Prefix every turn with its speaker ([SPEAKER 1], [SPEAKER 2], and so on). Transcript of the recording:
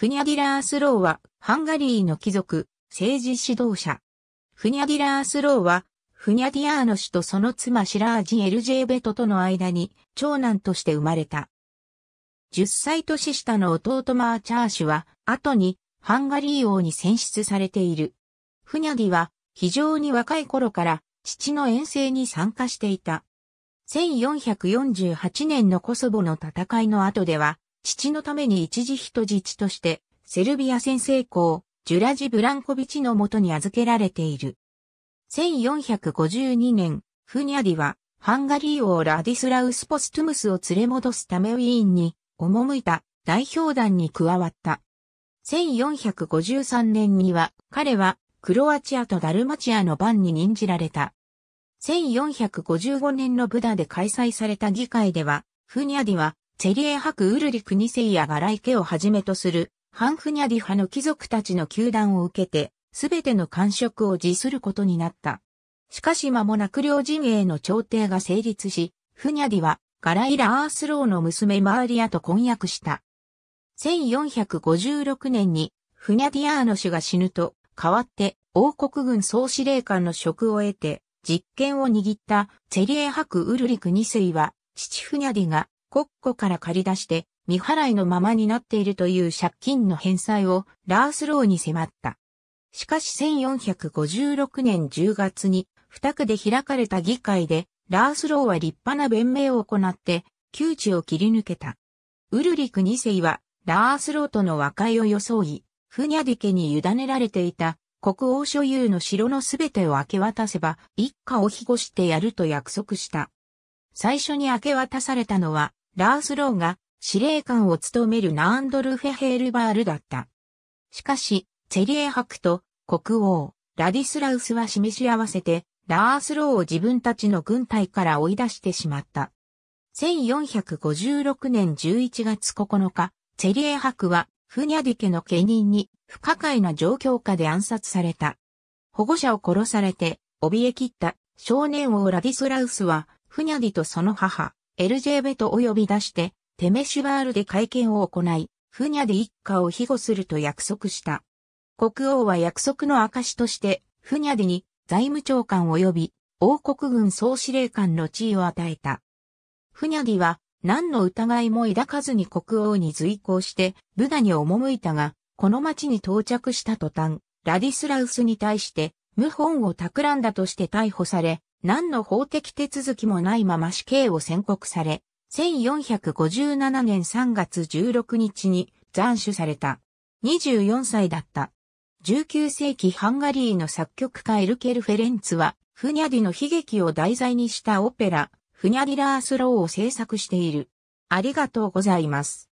[SPEAKER 1] フニャディラースローは、ハンガリーの貴族、政治指導者。フニャディラースローは、フニャディアーノ氏とその妻シラージ・エルジェーベトとの間に、長男として生まれた。10歳年下の弟マーチャー氏は、後に、ハンガリー王に選出されている。フニャディは、非常に若い頃から、父の遠征に参加していた。1448年のコソボの戦いの後では、父のために一時人質として、セルビア先生校、ジュラジ・ブランコビチのもとに預けられている。1452年、フニャディは、ハンガリー王ラディスラウス・ポストゥムスを連れ戻すためウィーンに、赴いた代表団に加わった。1453年には、彼は、クロアチアとダルマチアの番に任じられた。1455年のブダで開催された議会では、フニャディはチェリエ博ウルリク二世やガライケをはじめとする、ハンフニャディ派の貴族たちの球団を受けて、すべての官職を辞することになった。しかし間もなく両陣営の朝廷が成立し、フニャディはガライラ・アースローの娘マーリアと婚約した。1456年にフニャディアーノ氏が死ぬと、代わって王国軍総司令官の職を得て、実権を握ったチェリエ博ウルリク二世は、父フニャディが国庫から借り出して、未払いのままになっているという借金の返済をラースローに迫った。しかし1456年10月に、二区で開かれた議会で、ラースローは立派な弁明を行って、窮地を切り抜けた。ウルリク2世は、ラースローとの和解を装い、フニャディ家に委ねられていた国王所有の城のすべてを明け渡せば、一家を庇護してやると約束した。最初に明け渡されたのは、ラースローが司令官を務めるナーンドルフェヘールバールだった。しかし、チェリエ博と国王、ラディスラウスは示し合わせて、ラースローを自分たちの軍隊から追い出してしまった。1456年11月9日、チェリエ博は、フニャディ家の家人に不可解な状況下で暗殺された。保護者を殺されて、怯え切った少年王ラディスラウスは、フニャディとその母、エルジェベト及び出して、テメシュバールで会見を行い、フニャで一家を庇護すると約束した。国王は約束の証として、フニャデに財務長官及び王国軍総司令官の地位を与えた。フニャディは何の疑いも抱かずに国王に随行してブダに赴いたが、この町に到着した途端、ラディスラウスに対して謀反を企んだとして逮捕され、何の法的手続きもないまま死刑を宣告され、1457年3月16日に斬首された。24歳だった。19世紀ハンガリーの作曲家エルケル・フェレンツは、フニャディの悲劇を題材にしたオペラ、フニャディラースローを制作している。ありがとうございます。